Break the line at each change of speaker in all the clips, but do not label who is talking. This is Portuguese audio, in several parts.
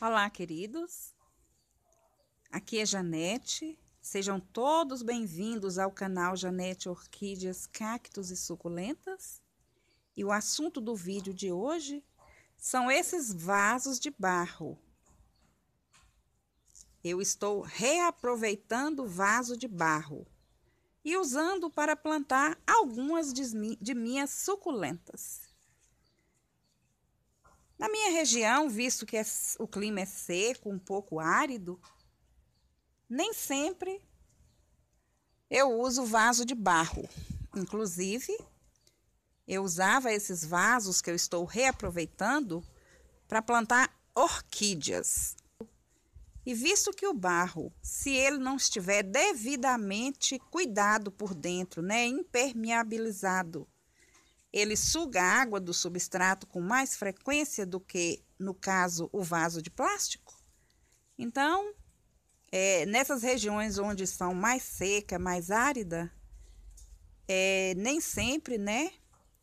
Olá, queridos. Aqui é Janete. Sejam todos bem-vindos ao canal Janete Orquídeas, Cactos e Suculentas. E o assunto do vídeo de hoje são esses vasos de barro. Eu estou reaproveitando vaso de barro e usando para plantar algumas de minhas suculentas. Na minha região, visto que é, o clima é seco, um pouco árido, nem sempre eu uso vaso de barro. Inclusive, eu usava esses vasos que eu estou reaproveitando para plantar orquídeas. E visto que o barro, se ele não estiver devidamente cuidado por dentro, né, impermeabilizado, ele suga a água do substrato com mais frequência do que, no caso, o vaso de plástico. Então, é, nessas regiões onde são mais seca, mais árida, é, nem sempre né,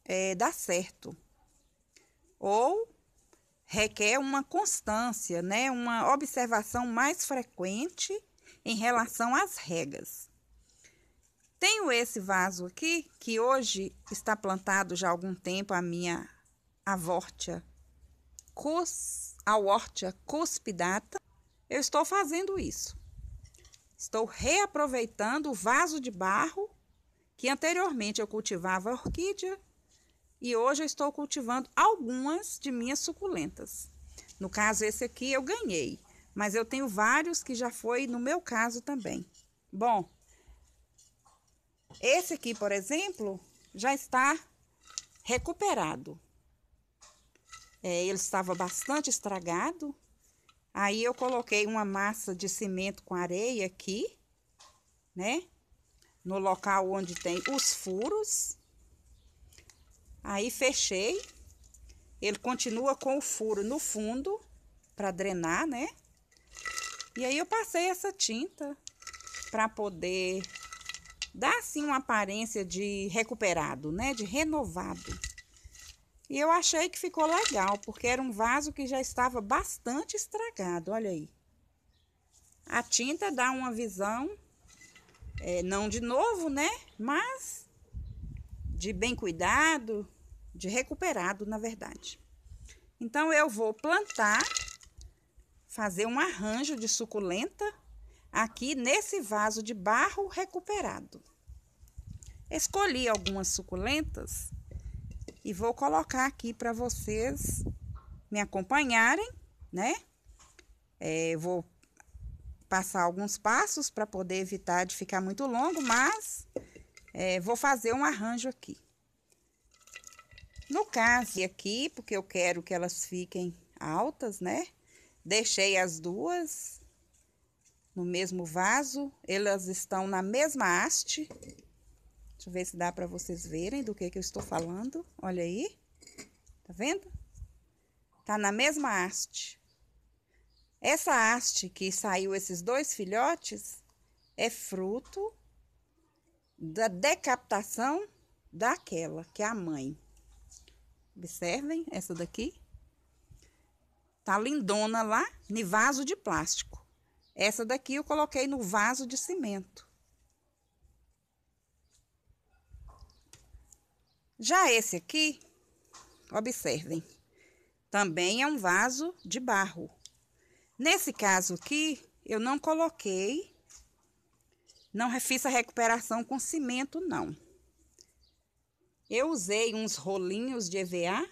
é, dá certo. Ou requer uma constância, né, uma observação mais frequente em relação às regras. Tenho esse vaso aqui, que hoje está plantado já há algum tempo, a minha avórtia, cus, cuspidata. Eu estou fazendo isso. Estou reaproveitando o vaso de barro que anteriormente eu cultivava orquídea e hoje eu estou cultivando algumas de minhas suculentas. No caso esse aqui eu ganhei, mas eu tenho vários que já foi no meu caso também. Bom, esse aqui, por exemplo, já está recuperado. É, ele estava bastante estragado. Aí eu coloquei uma massa de cimento com areia aqui, né? No local onde tem os furos. Aí fechei. Ele continua com o furo no fundo para drenar, né? E aí eu passei essa tinta para poder dá assim uma aparência de recuperado, né? De renovado. E eu achei que ficou legal, porque era um vaso que já estava bastante estragado, olha aí. A tinta dá uma visão, é, não de novo, né? Mas de bem cuidado, de recuperado, na verdade. Então, eu vou plantar, fazer um arranjo de suculenta aqui nesse vaso de barro recuperado. Escolhi algumas suculentas e vou colocar aqui para vocês me acompanharem, né? É, vou passar alguns passos para poder evitar de ficar muito longo, mas é, vou fazer um arranjo aqui. No caso aqui, porque eu quero que elas fiquem altas, né? Deixei as duas no mesmo vaso, elas estão na mesma haste. Deixa eu ver se dá para vocês verem do que, que eu estou falando. Olha aí, tá vendo? Tá na mesma haste. Essa haste que saiu esses dois filhotes é fruto da decapitação daquela, que é a mãe. Observem essa daqui. Tá lindona lá, em vaso de plástico. Essa daqui eu coloquei no vaso de cimento. Já esse aqui, observem, também é um vaso de barro. Nesse caso aqui, eu não coloquei, não fiz a recuperação com cimento, não. Eu usei uns rolinhos de EVA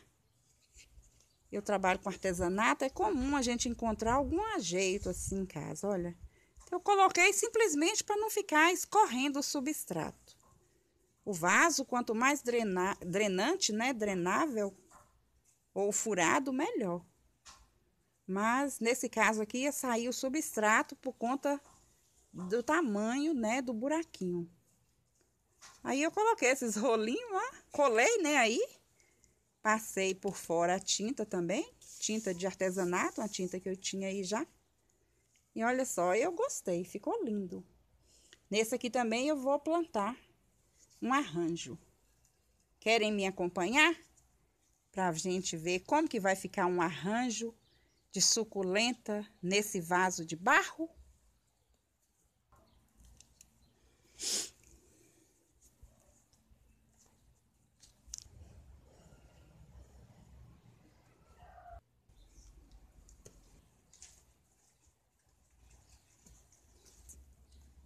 eu trabalho com artesanato, é comum a gente encontrar algum ajeito assim em casa, olha. Então, eu coloquei simplesmente para não ficar escorrendo o substrato. O vaso, quanto mais drena drenante, né, drenável ou furado, melhor. Mas nesse caso aqui ia sair o substrato por conta do tamanho, né, do buraquinho. Aí eu coloquei esses rolinhos, ó, colei, né, aí Passei por fora a tinta também, tinta de artesanato, uma tinta que eu tinha aí já. E olha só, eu gostei, ficou lindo. Nesse aqui também eu vou plantar um arranjo. Querem me acompanhar? Para a gente ver como que vai ficar um arranjo de suculenta nesse vaso de barro?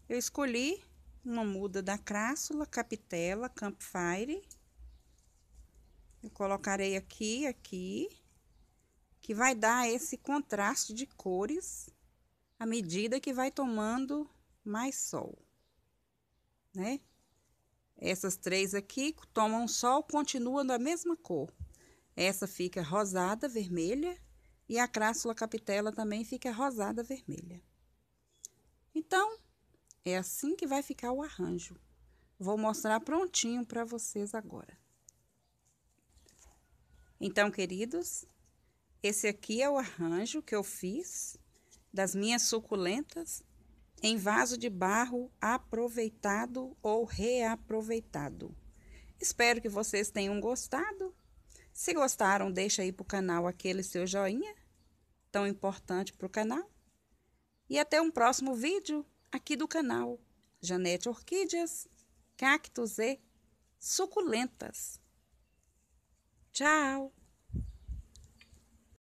Eu escolhi uma muda da Crássula, Capitela, Campfire. Eu colocarei aqui, aqui, que vai dar esse contraste de cores à medida que vai tomando mais sol, né? Essas três aqui tomam sol, continuando a mesma cor. Essa fica rosada, vermelha, e a crássula capitela também fica rosada, vermelha. Então, é assim que vai ficar o arranjo. Vou mostrar prontinho para vocês agora. Então, queridos, esse aqui é o arranjo que eu fiz das minhas suculentas em vaso de barro aproveitado ou reaproveitado. Espero que vocês tenham gostado. Se gostaram, deixa aí para o canal aquele seu joinha, tão importante para o canal. E até um próximo vídeo aqui do canal. Janete Orquídeas, cactos e suculentas. Tchau!